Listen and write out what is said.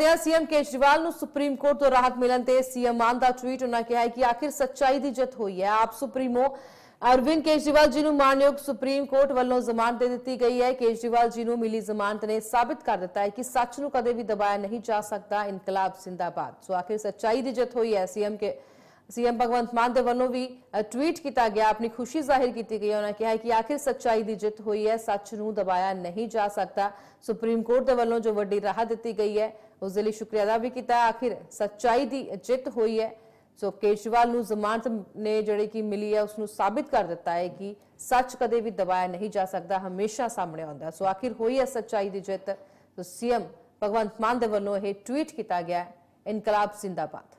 CM Kejriwal supreme court तो राहत मिलन से सीएम मान का ट्वीट उन्होंने कहा है कि आखिर सच्चाई की जित हुई है आप सुप्रीमो अरविंद केजरीवाल जी मानयोग सुप्रीम कोर्ट वालों जमानत दी गई है केजरीवाल जी मिली जमानत ने साबित कर दिता है कि सच न कदे भी दबाया नहीं जा सकता इनकलाब जिंदाबाद सो आखिर सच्चाई की जित हुई है सीएम के सीएम भगवंत मान के वालों भी ट्वीट किया गया अपनी खुशी जाहिर की गई उन्होंने कहा है कि आखिर सच्चाई की जित हुई है सच न दबाया नहीं जा सकता सुप्रीम कोर्ट के वालों जो वीडी राहत दी गई है ਉਸ ਦੇ ਲਈ ਸ਼ੁਕਰੀਆ ਅਦਾ ਵੀ ਕੀਤਾ ਆਖਿਰ ਸੱਚਾਈ ਦੀ ਜਿੱਤ ਹੋਈ ਹੈ ਸੋ ਕੇਸ਼ਵਾਲ ਨੂੰ ਜ਼ਮਾਨਤ ਨੇ ਜਿਹੜੀ ਕਿ ਮਿਲੀ ਹੈ ਉਸ ਨੂੰ ਸਾਬਿਤ ਕਰ ਦਿੱਤਾ ਹੈ ਕਿ ਸੱਚ ਕਦੇ ਵੀ ਦਬਾਇਆ ਨਹੀਂ ਜਾ ਸਕਦਾ ਹਮੇਸ਼ਾ ਸਾਹਮਣੇ ਆਉਂਦਾ ਸੋ ਆਖਿਰ ਹੋਈ ਹੈ ਸੱਚਾਈ ਦੀ ਜਿੱਤ ਸੋ ਸੀਐਮ ਭਗਵੰਤ ਮਾਨ ਦੇ ਵੱਲੋਂ ਇਹ ਟਵੀਟ ਕੀਤਾ ਗਿਆ ਇਨਕਲਾਬ ਜ਼ਿੰਦਾਬਾਦ